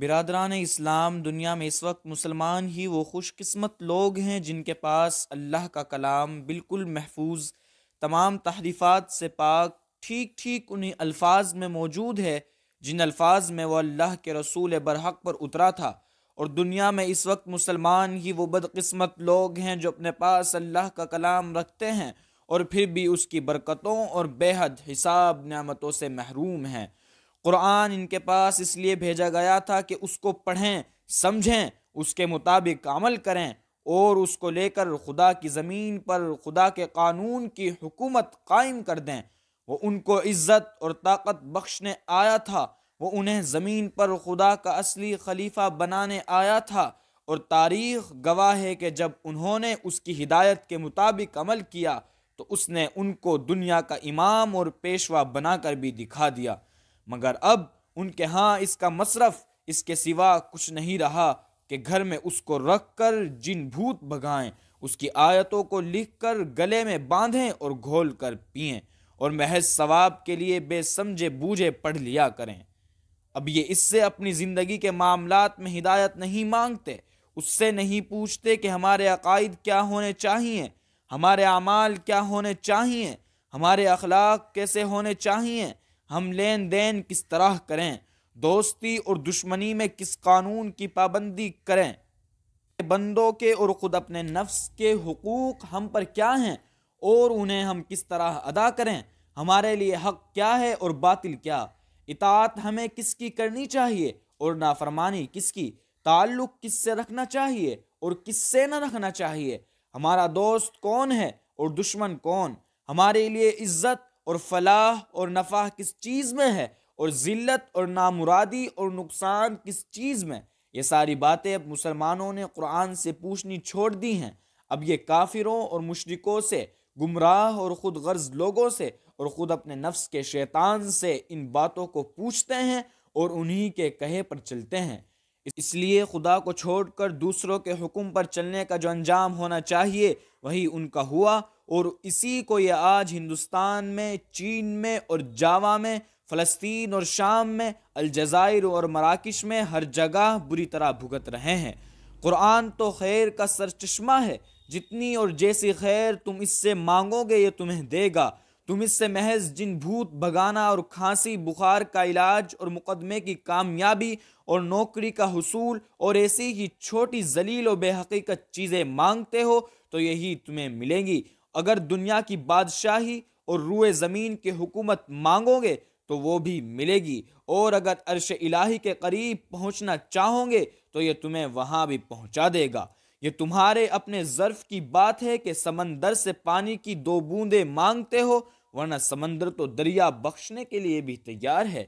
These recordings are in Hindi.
बिरदरान इस्लाम दुनिया में इस वक्त मुसलमान ही वो खुशकस्मत लोग हैं जिनके पास अल्लाह का कलाम बिल्कुल महफूज तमाम तहरीफ़ात से पाक ठीक ठीक उन्हीं अल्फाज में मौजूद है जिन अल्फाज में वह अल्लाह के रसूल बरहक पर उतरा था और दुनिया में इस वक्त मुसलमान ही वो बदकस्मत लोग हैं जो अपने पास अल्लाह का कलाम रखते हैं और फिर भी उसकी बरकतों और बेहद हिसाब नियामतों से महरूम हैं कुरान इनके पास इसलिए भेजा गया था कि उसको पढ़ें समझें उसके मुताबिक अमल करें और उसको लेकर खुदा की ज़मीन पर खुदा के कानून की हुकूमत कायम कर दें वो उनको इज़्ज़त और ताकत बख्शने आया था वो उन्हें ज़मीन पर खुदा का असली खलीफा बनाने आया था और तारीख गवाह है कि जब उन्होंने उसकी हिदायत के मुताबिक अमल किया तो उसने उनको दुनिया का इमाम और पेशवा बनाकर भी दिखा दिया मगर अब उनके यहाँ इसका मसरफ इसके सिवा कुछ नहीं रहा कि घर में उसको रख कर जिन भूत भगाएं उसकी आयतों को लिख कर गले में बांधें और घोल कर पिए और महज सवाब के लिए बेसमझे बूझे पढ़ लिया करें अब ये इससे अपनी ज़िंदगी के मामलात में हिदायत नहीं मांगते उससे नहीं पूछते कि हमारे अकायद क्या होने चाहिए हमारे अमाल क्या होने चाहिए हमारे अखलाक कैसे होने चाहिए हम लेन देन किस तरह करें दोस्ती और दुश्मनी में किस कानून की पाबंदी करें बंदों के और ख़ुद अपने नफ्स के हकूक़ हम पर क्या हैं और उन्हें हम किस तरह अदा करें हमारे लिए हक क्या है और बातिल क्या इतात हमें किसकी करनी चाहिए और नाफरमानी किसकी ताल्लुक़ किससे रखना चाहिए और किससे न रखना चाहिए हमारा दोस्त कौन है और दुश्मन कौन हमारे लिए इज़्ज़त और फलाह और नफा किस चीज़ में है और ज़िल्त और नामुरादी और नुकसान किस चीज़ में ये सारी बातें अब मुसलमानों ने कुरान से पूछनी छोड़ दी हैं अब ये काफिरों और मुशरकों से गुमराह और ख़ुद गर्ज लोगों से और ख़ुद अपने नफ्स के शैतान से इन बातों को पूछते हैं और उन्हीं के कहे पर चलते हैं इसलिए खुदा को छोड़कर दूसरों के हुक्म पर चलने का जो अंजाम होना चाहिए वही उनका हुआ और इसी को ये आज हिंदुस्तान में चीन में और जावा में फ़लस्तीन और शाम में अलजायर और मराकश में हर जगह बुरी तरह भुगत रहे हैं कुरान तो खैर का सरचश्मा है जितनी और जैसी खैर तुम इससे मांगोगे ये तुम्हें देगा तुम इससे महज जिन भूत भगाना और खांसी बुखार का इलाज और मुकदमे की कामयाबी और नौकरी का हसूल और ऐसी ही छोटी जलील और बेहकीकत चीज़ें मांगते हो तो यही तुम्हें मिलेंगी अगर दुनिया की बादशाही और रूए ज़मीन के हुकूमत मांगोगे तो वो भी मिलेगी और अगर अरश इलाही के करीब पहुंचना चाहोगे तो ये तुम्हें वहां भी पहुंचा देगा ये तुम्हारे अपने ज़र्फ़ की बात है कि समंदर से पानी की दो बूंदें मांगते हो वरना समंदर तो दरिया बख्शने के लिए भी तैयार है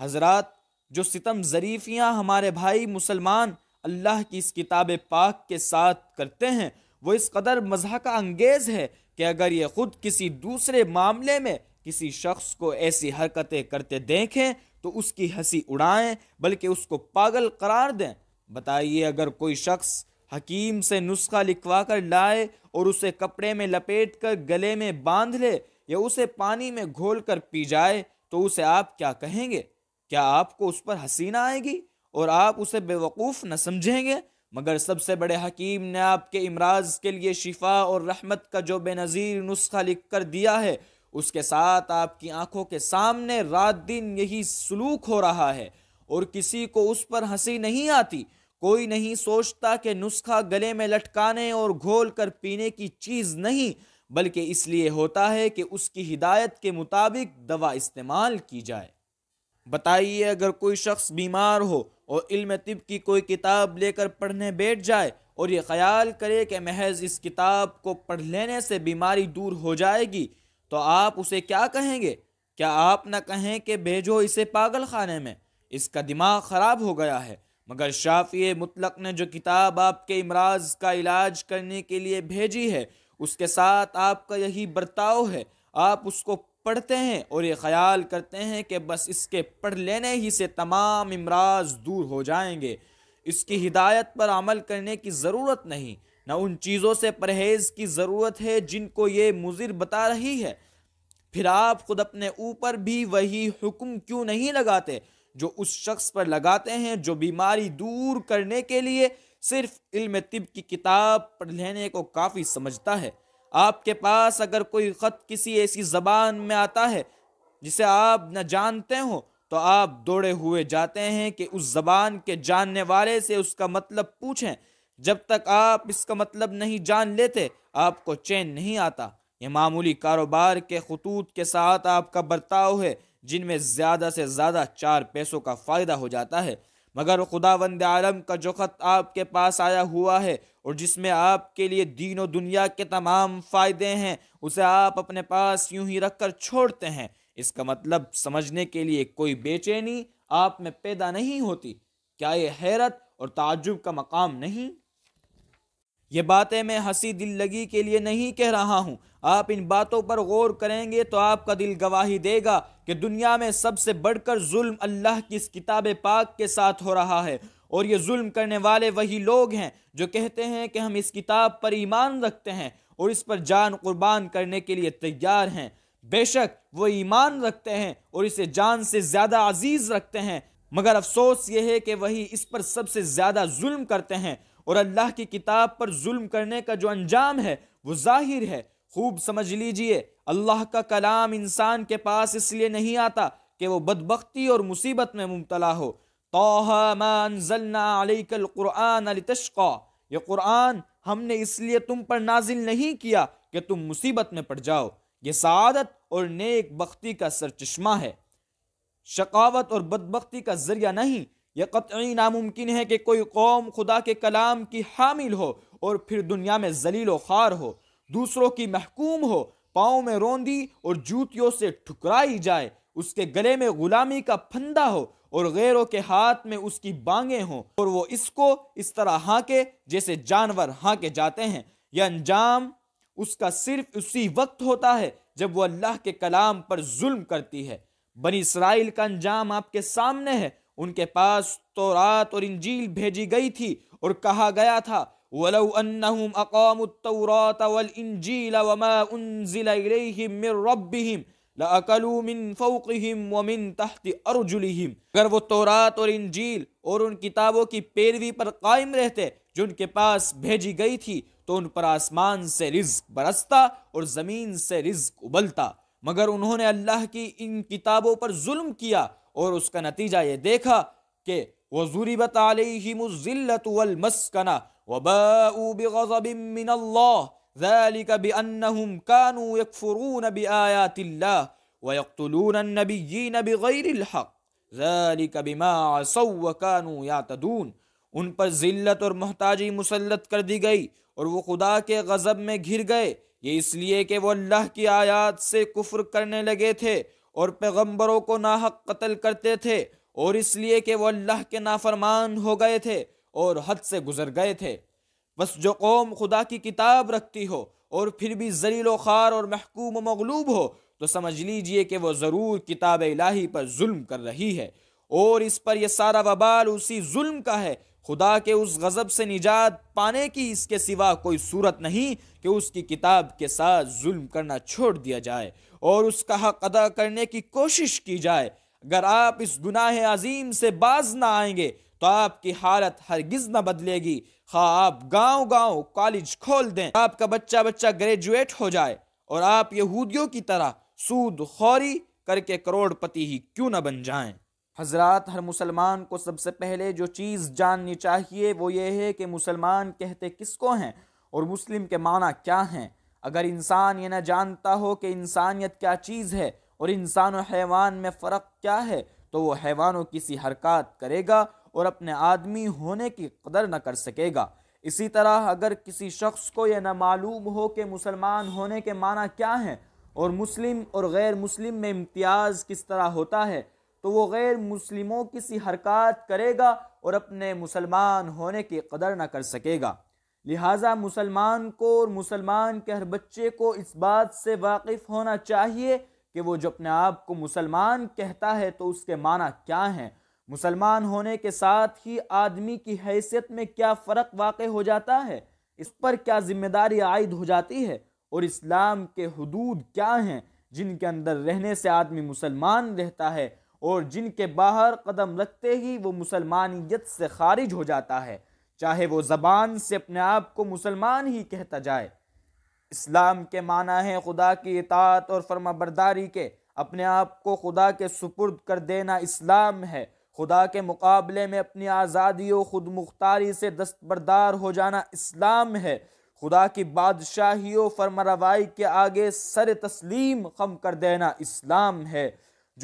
हजरात जो सितम ज़रीफियाँ हमारे भाई मुसलमान अल्लाह की इस किताब पाक के साथ करते हैं वो इस कदर का अंगेज है कि अगर ये खुद किसी दूसरे मामले में किसी शख्स को ऐसी हरकतें करते देखें तो उसकी हंसी उड़ाएं बल्कि उसको पागल करार दें बताइए अगर कोई शख्स हकीम से नुस्खा लिखवा कर लाए और उसे कपड़े में लपेट कर गले में बांध ले या उसे पानी में घोल कर पी जाए तो उसे आप क्या कहेंगे क्या आपको उस पर हंसी ना आएगी और आप उसे बेवकूफ़ न समझेंगे मगर सबसे बड़े हकीम ने आपके इमराज के लिए शिफा और रहमत का जो बेनज़ीर नुस्खा लिख कर दिया है उसके साथ आपकी आंखों के सामने रात दिन यही सलूक हो रहा है और किसी को उस पर हंसी नहीं आती कोई नहीं सोचता कि नुस्खा गले में लटकाने और घोल कर पीने की चीज़ नहीं बल्कि इसलिए होता है कि उसकी हिदायत के मुताबिक दवा इस्तेमाल की जाए बताइए अगर कोई शख्स बीमार हो और इल्म तिब की कोई किताब लेकर पढ़ने बैठ जाए और ये ख्याल करे कि महज इस किताब को पढ़ लेने से बीमारी दूर हो जाएगी तो आप उसे क्या कहेंगे क्या आप ना कहें कि भेजो इसे पागल खाने में इसका दिमाग ख़राब हो गया है मगर शाफी मुतलक ने जो किताब आपके इमराज का इलाज करने के लिए भेजी है उसके साथ आपका यही बर्ताव है आप उसको पढ़ते हैं और ये ख्याल करते हैं कि बस इसके पढ़ लेने ही से तमाम इमराज दूर हो जाएंगे इसकी हिदायत पर अमल करने की ज़रूरत नहीं न उन चीज़ों से परहेज़ की ज़रूरत है जिनको ये मुजिर बता रही है फिर आप ख़ुद अपने ऊपर भी वही हुक्म क्यों नहीं लगाते जो उस शख्स पर लगाते हैं जो बीमारी दूर करने के लिए सिर्फ इल्म तिब की किताब पढ़ लेने को काफ़ी समझता है आपके पास अगर कोई ख़त किसी ऐसी ज़बान में आता है जिसे आप न जानते हो तो आप दौड़े हुए जाते हैं कि उस ज़बान के जानने वाले से उसका मतलब पूछें जब तक आप इसका मतलब नहीं जान लेते आपको चैन नहीं आता ये मामूली कारोबार के खतूत के साथ आपका बर्ताव है जिनमें ज़्यादा से ज़्यादा चार पैसों का फ़ायदा हो जाता है मगर खुदा वंद आलम का जो ख़त आपके पास आया हुआ है और जिसमें आपके लिए दीन और दुनिया के तमाम फ़ायदे हैं उसे आप अपने पास यूं ही रख कर छोड़ते हैं इसका मतलब समझने के लिए कोई बेचैनी आप में पैदा नहीं होती क्या ये हैरत और ताजुब का मकाम नहीं ये बातें मैं हंसी दिल लगी के लिए नहीं कह रहा हूँ आप इन बातों पर गौर करेंगे तो आपका दिल गवाही देगा कि दुनिया में सबसे बढ़कर जुल्म अल्लाह की इस किताब पाक के साथ हो रहा है और ये जुल्म करने वाले वही लोग हैं जो कहते हैं कि हम इस किताब पर ईमान रखते हैं और इस पर जान कुर्बान करने के लिए तैयार हैं बेशक वो ईमान रखते हैं और इसे जान से ज़्यादा अजीज़ रखते हैं मगर अफसोस ये है कि वही इस पर सबसे ज़्यादा जुल्म करते हैं और अल्लाह की किताब पर जुल्म करने का जो अंजाम है वो जाहिर है खूब समझ लीजिए अल्लाह का कलाम इंसान के पास इसलिए नहीं आता कि वो बदबख्ती और मुसीबत में मुबतला हो तो कुरान हमने इसलिए तुम पर नाजिल नहीं किया कि तुम मुसीबत में पड़ जाओ ये सदत और नेक बख्ती का सरचश्मा है शकावत और बदबख्ती का जरिया नहीं यह कतई नामुमकिन है कि कोई कौम खुदा के कलाम की हामिल हो और फिर दुनिया में जलील व खार हो दूसरों की महकूम हो पाँव में रोंदी और जूतियों से ठुकराई जाए उसके गले में गुलामी का फंदा हो और गैरों के हाथ में उसकी बांगे हों और वो इसको इस तरह हाँके जैसे जानवर हाँके जाते हैं यह अंजाम उसका सिर्फ उसी वक्त होता है जब वो अल्लाह के कलाम पर जुल्म करती है बनी इसराइल का अंजाम आपके सामने है उनके पास तो रात और इंजील भेजी गई थी और कहा गया था वलौ अन्नहुम अकाम तौरात वल इंजील वमा उनजिल इलैहिम मिन रब्बिहिम लअकलू मिन फ़ौक़िहिम व मिन तहत अर्जुलिहिम अगर वो तौरात और इंजील और उन किताबों की पैरवी पर कायम रहते जो उनके पास भेजी गई थी तो उन पर आसमान से रिज्क बरसता और ज़मीन से रिज्क उबलता मगर उन्होंने अल्लाह की इन किताबों पर जुल्म किया और उसका नतीजा ये देखा कि वजूरी बतालमजिल्लत वलमस्कना वबाऊ बेगज़बिन मिन अल्लाह ذلك بأنهم كانوا يكفرون بآيات الله ويقتلون النبيين بغير الحق ذلك بما عصوا وكانوا يعتدون उन पर ज़िल्लत और मोहताजी मुसलत कर दी गई और वो खुदा के गज़ब में घिर गए ये इसलिए कि वो अल्लाह की आयात से कुफ्र करने लगे थे और पैगम्बरों को नाहक कत्ल करते थे और इसलिए कि वो अल्लाह के नाफरमान हो गए थे और हद से गुजर गए थे बस जो कौम खुदा की किताब रखती हो और फिर भी जलील ख़ार और महकूम मगलूब हो तो समझ लीजिए कि वह ज़रूर किताब इलाही पर जुल्म कर रही है और इस पर यह सारा वबाल उसी जुल्म का है खुदा के उस गज़ब से निजात पाने की इसके सिवा कोई सूरत नहीं कि उसकी किताब के साथ जुल्म करना छोड़ दिया जाए और उसका हक अदा करने की कोशिश की जाए अगर आप इस गुनाह अजीम से बाज ना आएंगे तो आपकी हालत हरगिज ना बदलेगी खा आप गांव गांव कॉलेज खोल दें आपका बच्चा बच्चा ग्रेजुएट हो जाए और आप यहूदियों की तरह सूद खौरी करके करोड़पति ही क्यों ना बन जाएं हजरात हर मुसलमान को सबसे पहले जो चीज़ जाननी चाहिए वो ये है कि मुसलमान कहते किसको हैं और मुस्लिम के माना क्या हैं अगर इंसान ये ना जानता हो कि इंसानियत क्या चीज़ है और इंसान और हैवान में फ़र्क क्या है तो वो की किसी हरकत करेगा और अपने आदमी होने की कदर न कर सकेगा इसी तरह अगर किसी शख्स को यह न मालूम हो कि मुसलमान होने के माना क्या हैं और मुस्लिम और गैर मुस्लिम में इम्तियाज़ किस तरह होता है तो वो गैर मुस्लिमों की सी हरकत करेगा और अपने मुसलमान होने की कदर न कर सकेगा लिहाजा मुसलमान को और मुसलमान के हर बच्चे को इस बात से वाकिफ़ होना चाहिए कि वो जो अपने आप को मुसलमान कहता है तो उसके माना क्या हैं मुसलमान होने के साथ ही आदमी की हैसियत में क्या फ़र्क वाक़ हो जाता है इस पर क्या जिम्मेदारी आयद हो जाती है और इस्लाम के हदूद क्या हैं जिनके अंदर रहने से आदमी मुसलमान रहता है और जिनके बाहर कदम रखते ही वो मुसलमानियत से खारिज हो जाता है चाहे वो ज़बान से अपने आप को मुसलमान ही कहता जाए इस्लाम के माना है खुदा की इतात और फर्माबरदारी के अपने आप को खुदा के सुपुर्द कर देना इस्लाम है खुदा के मुकाबले में अपनी आज़ादी और खुद मुख्तारी से दस्तबरदार हो जाना इस्लाम है खुदा की बादशाही और फरमरवाई के आगे सर तस्लीम खम कर देना इस्लाम है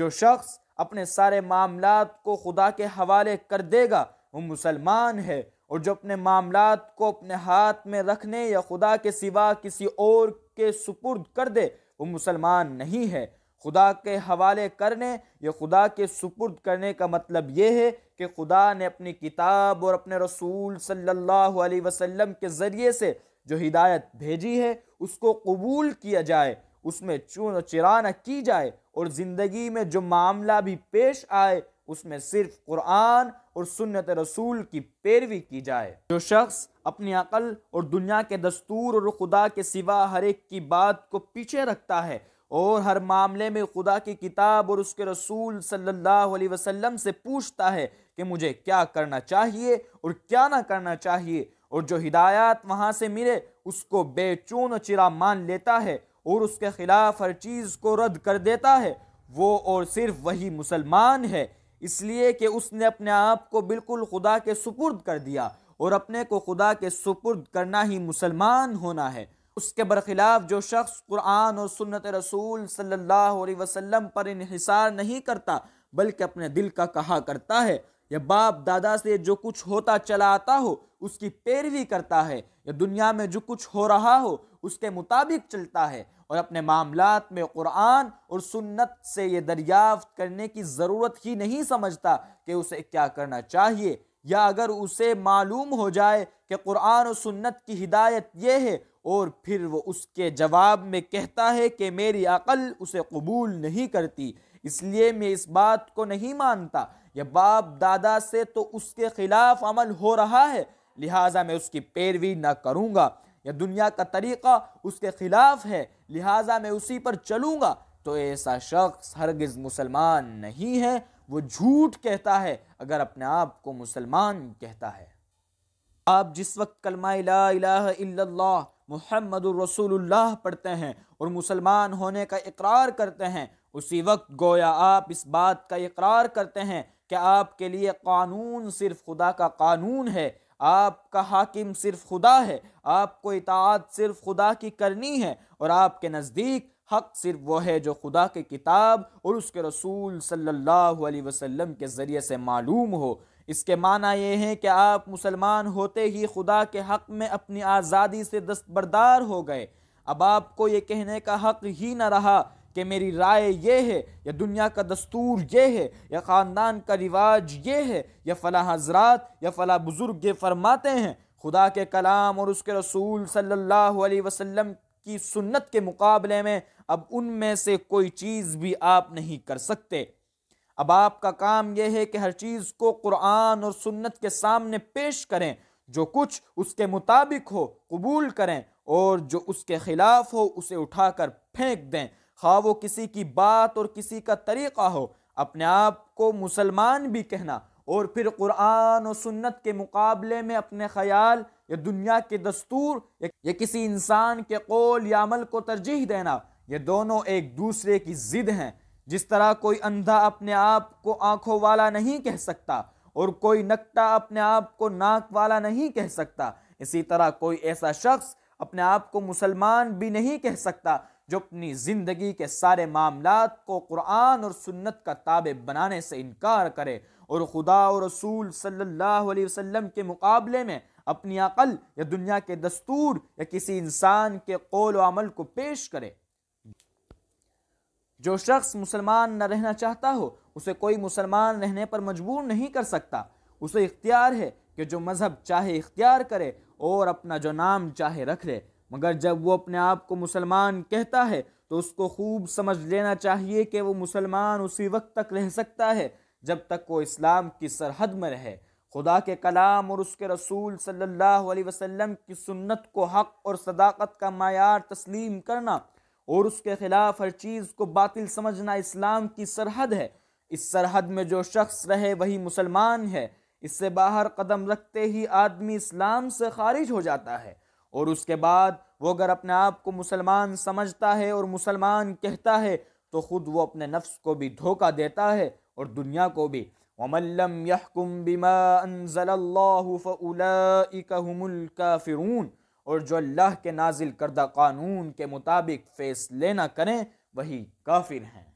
जो शख्स अपने सारे मामलों को खुदा के हवाले कर देगा वो मुसलमान है और जो अपने मामला को अपने हाथ में रखने या खुदा के सिवा किसी और के सुपुर्द कर दे वो मुसलमान नहीं है खुदा के हवाले करने या खुदा के सुपुर्द करने का मतलब ये है कि खुदा ने अपनी किताब और अपने रसूल सल्लल्लाहु अलैहि वसल्लम के ज़रिए से जो हिदायत भेजी है उसको कबूल किया जाए उसमें चून चिरा की जाए और ज़िंदगी में जो मामला भी पेश आए उसमें सिर्फ कुरान और सुन्नत रसूल की पैरवी की जाए जो शख्स अपनी अकल और दुनिया के दस्तूर और खुदा के सिवा हर एक की बात को पीछे रखता है और हर मामले में खुदा की किताब और उसके रसूल सल्लल्लाहु अलैहि वसल्लम से पूछता है कि मुझे क्या करना चाहिए और क्या ना करना चाहिए और जो हिदायत वहाँ से मिले उसको बेचून चिरा मान लेता है और उसके खिलाफ हर चीज़ को रद्द कर देता है वो और सिर्फ वही मुसलमान है इसलिए कि उसने अपने आप को बिल्कुल खुदा के सुपुर्द कर दिया और अपने को खुदा के सुपुर्द करना ही मुसलमान होना है उसके बरखिलाफ़ जो शख्स कुरान और सुन्नत रसूल सल्लल्लाहु अलैहि वसल्लम पर इहिसार नहीं करता बल्कि अपने दिल का कहा करता है या बाप दादा से जो कुछ होता चला आता हो उसकी पैरवी करता है या दुनिया में जो कुछ हो रहा हो उसके मुताबिक चलता है और अपने मामला में कुरान और सुन्नत से ये दरियाफ्त करने की ज़रूरत ही नहीं समझता कि उसे क्या करना चाहिए या अगर उसे मालूम हो जाए कि कुरान और सुन्नत की हिदायत यह है और फिर वो उसके जवाब में कहता है कि मेरी अकल उसे कबूल नहीं करती इसलिए मैं इस बात को नहीं मानता यह बाप दादा से तो उसके ख़िलाफ़ अमल हो रहा है लिहाजा मैं उसकी पैरवी ना करूँगा यह दुनिया का तरीक़ा उसके ख़िलाफ़ है लिहाजा मैं उसी पर चलूँगा तो ऐसा शख्स हरगिज़ मुसलमान नहीं है वो झूठ कहता है अगर अपने आप को मुसलमान कहता है आप जिस वक्त कलमा ला इलाह इल्लल्लाह मोहम्मद रसूलुल्लाह पढ़ते हैं और मुसलमान होने का इकरार करते हैं उसी वक्त गोया आप इस बात का इकरार करते हैं कि आपके लिए कानून सिर्फ खुदा का कानून है आपका हाकिम सिर्फ खुदा है आपको इतात सिर्फ खुदा की करनी है और आपके नज़दीक हक सिर्फ वो है जो खुदा की किताब और उसके रसूल सल्लल्लाहु अलैहि वसल्लम के ज़रिए से मालूम हो इसके माना ये हैं कि आप मुसलमान होते ही खुदा के हक़ में अपनी आज़ादी से दस्तबरदार हो गए अब आपको ये कहने का हक़ ही ना रहा कि मेरी राय ये है या दुनिया का दस्तूर ये है या ख़ानदान का रिवाज ये है या फ़ला हजरात या फ़ला बुज़ुर्ग ये फरमाते हैं खुदा के कलाम और उसके रसूल सल्लल्लाहु अलैहि वसल्लम की सुन्नत के मुकाबले में अब उनमें से कोई चीज़ भी आप नहीं कर सकते अब आपका काम यह है कि हर चीज़ को कुरान और सुन्नत के सामने पेश करें जो कुछ उसके मुताबिक हो कबूल करें और जो उसके ख़िलाफ़ हो उसे उठाकर फेंक दें खा वो किसी की बात और किसी का तरीक़ा हो अपने आप को मुसलमान भी कहना और फिर कुरान और सुन्नत के मुकाबले में अपने ख्याल या दुनिया के दस्तूर या किसी इंसान के कौल या अमल को तरजीह देना ये दोनों एक दूसरे की ज़िद हैं जिस तरह कोई अंधा अपने आप को आंखों वाला नहीं कह सकता और कोई नकटा अपने आप को नाक वाला नहीं कह सकता इसी तरह कोई ऐसा शख्स अपने आप को मुसलमान भी नहीं कह सकता जो अपनी ज़िंदगी के सारे मामलों को कुरान और सुन्नत का ताबे बनाने से इनकार करे और ख़ुदा और रसूल सल्लल्लाहु अलैहि वसल्लम के मुकाबले में अपनी अक़ल या दुनिया के दस्तूर या किसी इंसान के कौल अमल को पेश करे जो शख्स मुसलमान न रहना चाहता हो उसे कोई मुसलमान रहने पर मजबूर नहीं कर सकता उसे इख्तियार है कि जो मज़हब चाहे इख्तियार करे और अपना जो नाम चाहे रख ले मगर जब वो अपने आप को मुसलमान कहता है तो उसको खूब समझ लेना चाहिए कि वो मुसलमान उसी वक्त तक रह सकता है जब तक वो इस्लाम की सरहद में रहे खुदा के कलाम और उसके रसूल सल्लल्लाहु अलैहि वसल्लम की सुन्नत को हक और सदाकत का मैार तस्लीम करना और उसके खिलाफ हर चीज़ को बातिल समझना इस्लाम की सरहद है इस सरहद में जो शख्स रहे वही मुसलमान है इससे बाहर कदम रखते ही आदमी इस्लाम से खारिज हो जाता है और उसके बाद वो अगर अपने आप को मुसलमान समझता है और मुसलमान कहता है तो ख़ुद वो अपने नफ्स को भी धोखा देता है और दुनिया को भी वमल्लम यहकुम बिमा अनजल्लाहु फ़उलाइका हुमुल काफिरून और जो अल्लाह के नाजिल करदा कानून के मुताबिक फैसले लेना करें वही काफिर हैं